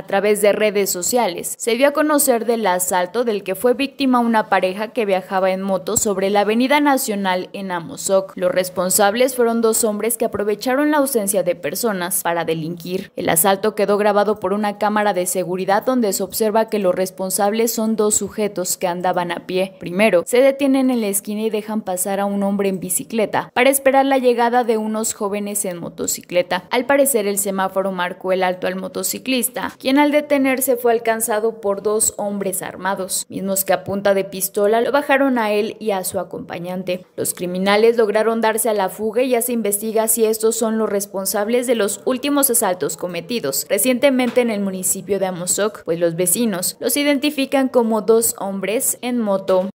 a través de redes sociales. Se dio a conocer del asalto del que fue víctima una pareja que viajaba en moto sobre la Avenida Nacional en Amozoc. Los responsables fueron dos hombres que aprovecharon la ausencia de personas para delinquir. El asalto quedó grabado por una cámara de seguridad donde se observa que los responsables son dos sujetos que andaban a pie. Primero, se detienen en la esquina y dejan pasar a un hombre en bicicleta para esperar la llegada de unos jóvenes en motocicleta. Al parecer el semáforo marcó el alto al motociclista, al detenerse fue alcanzado por dos hombres armados, mismos que a punta de pistola lo bajaron a él y a su acompañante. Los criminales lograron darse a la fuga y ya se investiga si estos son los responsables de los últimos asaltos cometidos recientemente en el municipio de Amozoc, pues los vecinos los identifican como dos hombres en moto.